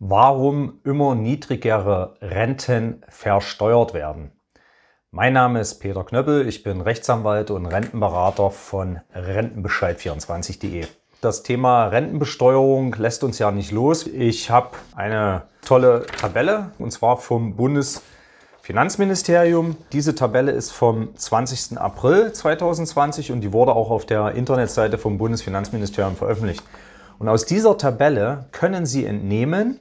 warum immer niedrigere Renten versteuert werden. Mein Name ist Peter Knöppel, ich bin Rechtsanwalt und Rentenberater von Rentenbescheid24.de. Das Thema Rentenbesteuerung lässt uns ja nicht los. Ich habe eine tolle Tabelle und zwar vom Bundesfinanzministerium. Diese Tabelle ist vom 20. April 2020 und die wurde auch auf der Internetseite vom Bundesfinanzministerium veröffentlicht. Und aus dieser Tabelle können Sie entnehmen,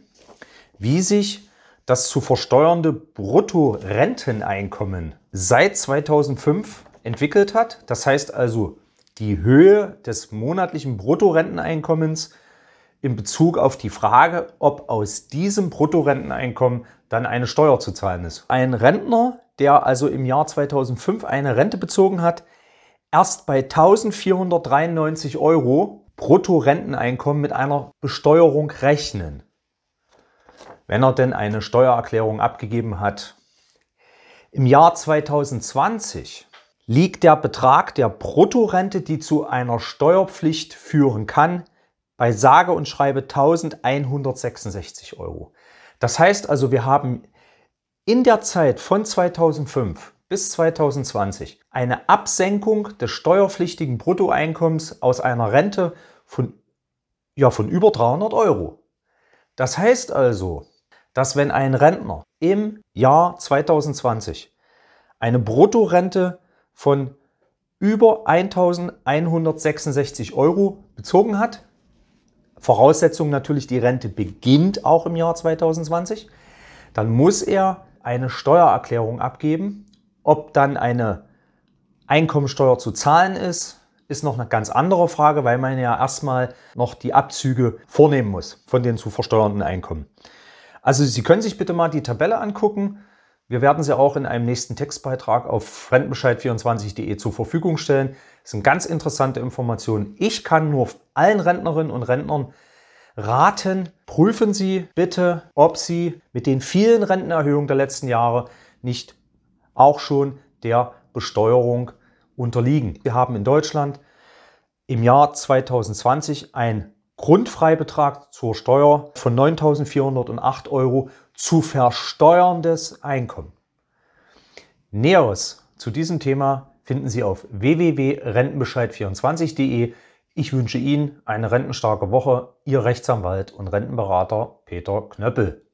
wie sich das zu versteuernde Bruttorenteneinkommen seit 2005 entwickelt hat. Das heißt also, die Höhe des monatlichen Bruttorenteneinkommens in Bezug auf die Frage, ob aus diesem Bruttorenteneinkommen dann eine Steuer zu zahlen ist. Ein Rentner, der also im Jahr 2005 eine Rente bezogen hat, erst bei 1493 Euro Bruttorenteneinkommen mit einer Besteuerung rechnen wenn er denn eine Steuererklärung abgegeben hat. Im Jahr 2020 liegt der Betrag der Bruttorente, die zu einer Steuerpflicht führen kann, bei sage und schreibe 1166 Euro. Das heißt also, wir haben in der Zeit von 2005 bis 2020 eine Absenkung des steuerpflichtigen Bruttoeinkommens aus einer Rente von, ja, von über 300 Euro. Das heißt also, dass wenn ein Rentner im Jahr 2020 eine Bruttorente von über 1166 Euro bezogen hat, Voraussetzung natürlich, die Rente beginnt auch im Jahr 2020, dann muss er eine Steuererklärung abgeben. Ob dann eine Einkommensteuer zu zahlen ist, ist noch eine ganz andere Frage, weil man ja erstmal noch die Abzüge vornehmen muss von den zu versteuernden Einkommen. Also Sie können sich bitte mal die Tabelle angucken. Wir werden sie auch in einem nächsten Textbeitrag auf rentenbescheid24.de zur Verfügung stellen. Das sind ganz interessante Informationen. Ich kann nur allen Rentnerinnen und Rentnern raten, prüfen Sie bitte, ob Sie mit den vielen Rentenerhöhungen der letzten Jahre nicht auch schon der Besteuerung unterliegen. Wir haben in Deutschland im Jahr 2020 ein Grundfreibetrag zur Steuer von 9.408 Euro zu versteuerndes Einkommen. Näheres zu diesem Thema finden Sie auf www.rentenbescheid24.de. Ich wünsche Ihnen eine rentenstarke Woche. Ihr Rechtsanwalt und Rentenberater Peter Knöppel.